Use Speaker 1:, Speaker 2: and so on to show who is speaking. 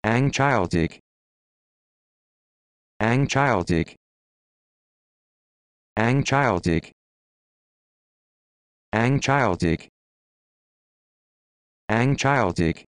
Speaker 1: Ang childig. Ang childig. Ang childig. Ang childig. Ang childig.